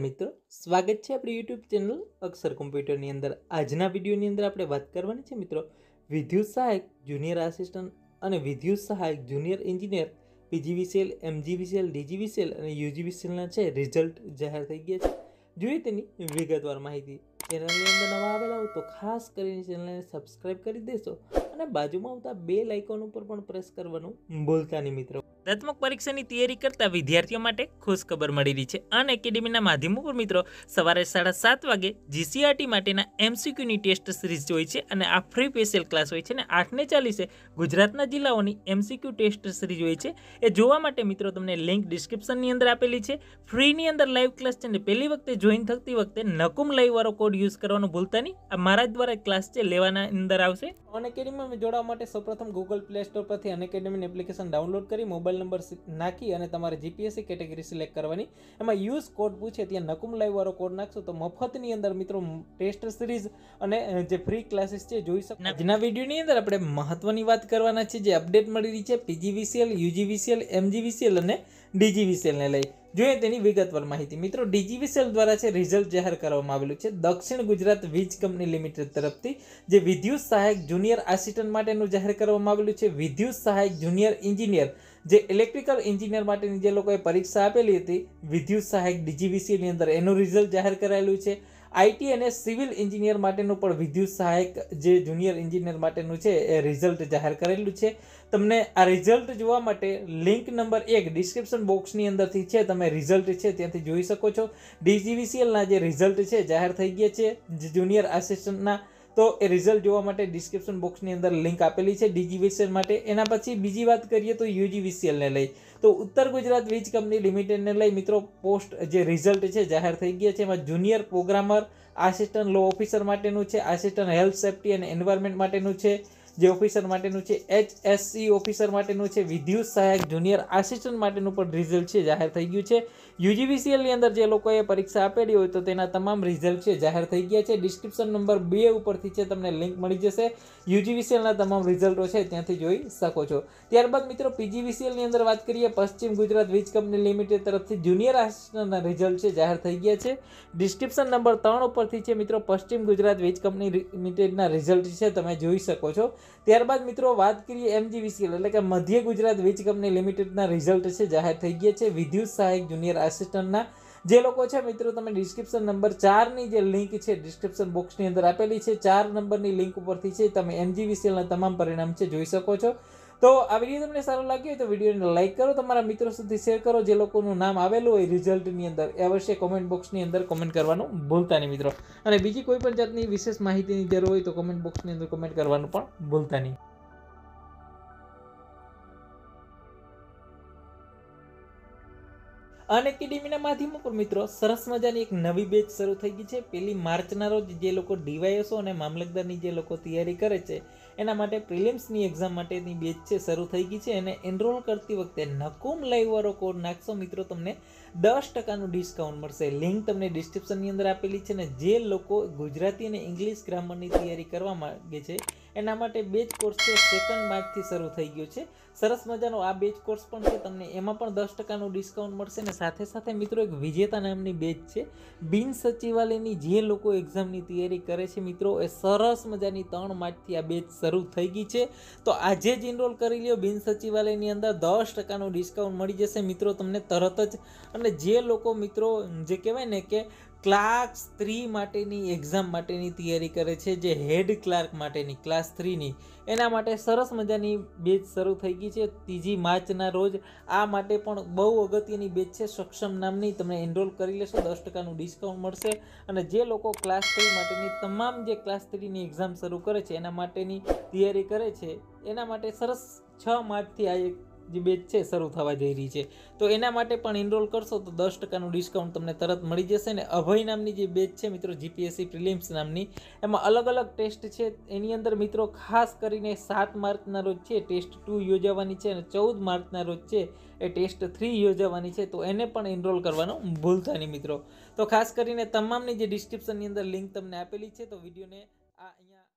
મિત્રો સ્વાગત છે આપણી યુટ્યુબ ચેનલ અક્ષર કોમ્પ્યુટરની અંદર આજના વિડીયોની અંદર આપણે વાત કરવાની છે મિત્રો વિદ્યુત સહાયક જુનિયર આસિસ્ટન્ટ અને વિદ્યુત સહાયક junior engineer PGVCL MGVCL DGVCL અને યુજીવીસીએલના છે રિઝલ્ટ જાહેર થઈ ગયા છે જોઈએ તેની વિગતવાર માહિતી ચેનલની અંદર નવા આવેલા હો તો ખાસ કરીને ચેનલને સબસ્ક્રાઈબ કરી દેશો અને બાજુમાં આવતા બે લાઇકોન ઉપર પણ પ્રેસ કરવાનું ભૂલતા નહીં મિત્રો સ્પર્ધાત્મક પરીક્ષાની તૈયારી કરતા વિદ્યાર્થીઓ માટે ખુશખબર મળી રહી છે અન એકેડેમીના માધ્યમ ઉપર મિત્રો સવારે સાડા સાત વાગે જીસીઆરટી e માટેના એમસીક્યુની ટેસ્ટ સિરીઝ હોય છે અને આ ફ્રી સ્પેશિયલ ક્લાસ હોય છે અને આઠને ચાલીસે ગુજરાતના જિલ્લાઓની એમસીક્યુ ટેસ્ટ સિરીઝ હોય છે એ જોવા માટે મિત્રો તમને લિંક ડિસ્ક્રિપ્શનની અંદર આપેલી છે ફ્રીની અંદર લાઈવ ક્લાસ છે અને પહેલી વખતે જોઈન થતી વખતે નકુમ લાઈવવાળો કોડ યુઝ કરવાનું ભૂલતા નહીં આ મારા દ્વારા ક્લાસ છે લેવાના અંદર આવશે અન એકેડેમીમાં જોડાવા માટે સૌપ્રથમ ગૂગલ પ્લે સ્ટોર પરથી અન એકેડેમીની એપ્લિકેશન ડાઉનલોડ કરી મોબાઈલ નંબર નાખી અને તમારે જીપીએસસી કેટેગરી સિલેક્ટ કરવાની એમાં યુઝ કોડ પૂછે ત્યાં નકુમ લાઈવવાળો કોડ નાખશો તો મફતની અંદર મિત્રો ટેસ્ટ સિરીઝ અને જે ફ્રી ક્લાસીસ છે જોઈ શકો આજના વિડીયોની અંદર આપણે મહત્વની વાત કરવાના છે જે અપડેટ મળી રહી છે પીજીવીસીએલ યુજીવીસીએલ એમજીવીસીએલ અને ડીજીવીસેલને લઈ જોઈએ તેની વિગતવાર માહિતી મિત્રો ડીજીવીસેલ દ્વારા છે રિઝલ્ટ જાહેર કરવામાં આવેલું છે દક્ષિણ ગુજરાત વીજ કંપની લિમિટેડ તરફથી જે વિદ્યુત સહાયક જુનિયર આસિસ્ટન્ટ માટેનું જાહેર કરવામાં આવેલું છે વિદ્યુત સહાયક જુનિયર એન્જિનિયર જે ઇલેક્ટ્રિકલ એન્જિનિયર માટેની જે લોકોએ પરીક્ષા આપેલી હતી વિદ્યુત સહાયક ડીજીવીસીની અંદર એનું રિઝલ્ટ જાહેર કરાયેલું છે આઈટી અને સિવિલ એન્જિનિયર માટેનું પણ વિદ્યુત સહાયક જે જુનિયર એન્જિનિયર માટેનું છે એ રિઝલ્ટ જાહેર કરેલું છે તમને આ રિઝલ્ટ જોવા માટે લિંક નંબર એક ડિસ્ક્રિપ્શન બોક્સની અંદરથી છે તમે રિઝલ્ટ છે ત્યાંથી જોઈ શકો છો ડીજીવીસીએલના જે રિઝલ્ટ છે જાહેર થઈ ગયા છે જુનિયર આસિસ્ટન્ટના તો એ રિઝલ્ટ જોવા માટે ડિસ્ક્રિપ્શન બોક્સની અંદર લિંક આપેલી છે ડીજીવીસીએલ માટે એના પછી બીજી વાત કરીએ તો યુજીવીસીએલને લઈ તો ઉત્તર ગુજરાત વીજ કંપની લિમિટેડને લઈ મિત્રો પોસ્ટ જે રિઝલ્ટ છે જાહેર થઈ ગયા છે એમાં junior programmer assistant law officer માટેનું છે આસિસ્ટન્ટ હેલ્થ સેફ્ટી અને એન્વાયરમેન્ટ માટેનું છે જે ઓફિસર માટેનું છે એચએસસી ઓફિસર માટેનું છે વિદ્યુત સહાયક જુનિયર આસિસ્ટન્ટ માટેનું પણ રિઝલ્ટ છે જાહેર થઈ ગયું છે યુજીવીસીએલની અંદર જે લોકોએ પરીક્ષા આપેલી હોય તો તેના તમામ રિઝલ્ટ છે જાહેર થઈ ગયા છે ડિસ્ક્રિપ્શન નંબર બે ઉપરથી છે તમને લિંક મળી જશે યુજીવીસીએલના તમામ રિઝલ્ટો છે ત્યાંથી જોઈ શકો છો ત્યારબાદ મિત્રો પીજીવીસીએલની અંદર વાત કરીએ પશ્ચિમ ગુજરાત વીજ કંપની લિમિટેડ તરફથી જુનિયર આસિસ્ટન્ટના રિઝલ્ટ છે જાહેર થઈ ગયા છે ડિસ્ક્રિપ્શન નંબર ત્રણ ઉપરથી છે મિત્રો પશ્ચિમ ગુજરાત વીજ કંપની લિમિટેડના રિઝલ્ટ છે તમે જોઈ શકો છો ત્યારબાદ મિત્રો વાત કરીએ એમજીવીસીએલ એટલે કે મધ્ય ગુજરાત વીજ કંપની લિમિટેડના રિઝલ્ટ છે જાહેર થઈ ગયા છે વિદ્યુત સહાયક જુનિયર આસિસ્ટન્ટના જે લોકો છે મિત્રો તમે ડિસ્ક્રિપ્શન નંબર ચારની જે લિંક છે ડિસ્ક્રિપ્શન બોક્સની અંદર આપેલી છે ચાર નંબરની લિંક ઉપરથી છે તમે એમજીવીસીએલના તમામ પરિણામ છે જોઈ શકો છો તો આ વિડીયો તમને સારો લાગ્યો હોય તો વિડીયોને લાઇક કરો તમારા મિત્રો સુધી શેર કરો જે લોકોનું નામ આવેલું હોય રિઝલ્ટની અંદર એ અવશ્ય કોમેન્ટ બોક્સની અંદર કોમેન્ટ કરવાનું ભૂલતા નહીં મિત્રો અને બીજી કોઈ પણ જાતની વિશેષ માહિતીની જરૂર હોય તો કોમેન્ટ બોક્સની અંદર કોમેન્ટ કરવાનું પણ ભૂલતા નહીં અને કેડીમીના માધ્યમ ઉપર મિત્રો સરસ મજાની એક નવી બેચ શરૂ થઈ ગઈ છે પેલી માર્ચના રોજ જે લોકો ડીવાયએસઓ અને મામલતદારની જે લોકો તૈયારી કરે છે એના માટે પ્રિલિમ્સની એક્ઝામ માટેની બેચ છે શરૂ થઈ ગઈ છે અને એનરોલ કરતી વખતે નકુમ લાઈવવાળો કોડ નાખશો મિત્રો તમને દસ ટકાનું ડિસ્કાઉન્ટ મળશે લિંક તમને ડિસ્ક્રિપ્શનની અંદર આપેલી છે અને જે લોકો ગુજરાતી અને ઇંગ્લિશ ગ્રામરની તૈયારી કરવા માગે છે એના માટે બેચ કોર્સ છે સેકન્ડ માર્ચથી શરૂ થઈ ગયો છે સરસ મજાનો આ બેચ કોર્સ પણ છે તમને એમાં પણ દસ ટકાનું ડિસ્કાઉન્ટ મળશે ને સાથે સાથે મિત્રો એક વિજેતા નામની બેચ છે બિન સચિવાલયની જે લોકો એક્ઝામની તૈયારી કરે છે મિત્રો એ સરસ મજાની ત્રણ માર્ચથી આ બેચ શરૂ થઈ ગઈ છે તો આજે જ એનરોલ કરી લ્યો બિન સચિવાલયની અંદર દસ ટકાનું ડિસ્કાઉન્ટ મળી જશે મિત્રો તમને તરત જ અને જે લોકો મિત્રો જે કહેવાય ને કે ક્લાર્ક થ્રી માટેની એક્ઝામ માટેની તૈયારી કરે છે જે હેડ ક્લાર્ક માટેની ક્લાસ થ્રીની એના માટે સરસ મજાની બેચ શરૂ થઈ ગઈ છે ત્રીજી માર્ચના રોજ આ માટે પણ બહુ અગત્યની બેચ છે સક્ષમ નામની તમે એનરોલ કરી લેશો દસ ટકાનું ડિસ્કાઉન્ટ મળશે અને જે લોકો ક્લાસ થ્રી માટેની તમામ જે ક્લાસ થ્રીની એક્ઝામ શરૂ કરે છે એના માટેની તૈયારી કરે છે એના માટે સરસ છ માર્ચથી આ એક જે બેચ છે શરૂ થવા જઈ રહી છે તો એના માટે પણ એનરોલ કરશો તો દસ ટકાનું ડિસ્કાઉન્ટ તમને તરત મળી જશે ને અભય નામની જે બેચ છે મિત્રો જીપીએસસી પ્રિલિમ્સ નામની એમાં અલગ અલગ ટેસ્ટ છે એની અંદર મિત્રો ખાસ કરીને સાત માર્ચના રોજ છે ટેસ્ટ ટુ યોજાવાની છે અને ચૌદ માર્ચના રોજ છે એ ટેસ્ટ થ્રી યોજાવાની છે તો એને પણ એનરોલ કરવાનું ભૂલતા નહીં મિત્રો તો ખાસ કરીને તમામની જે ડિસ્ક્રિપ્શનની અંદર લિંક તમને આપેલી છે તો વિડીયોને આ અહીંયા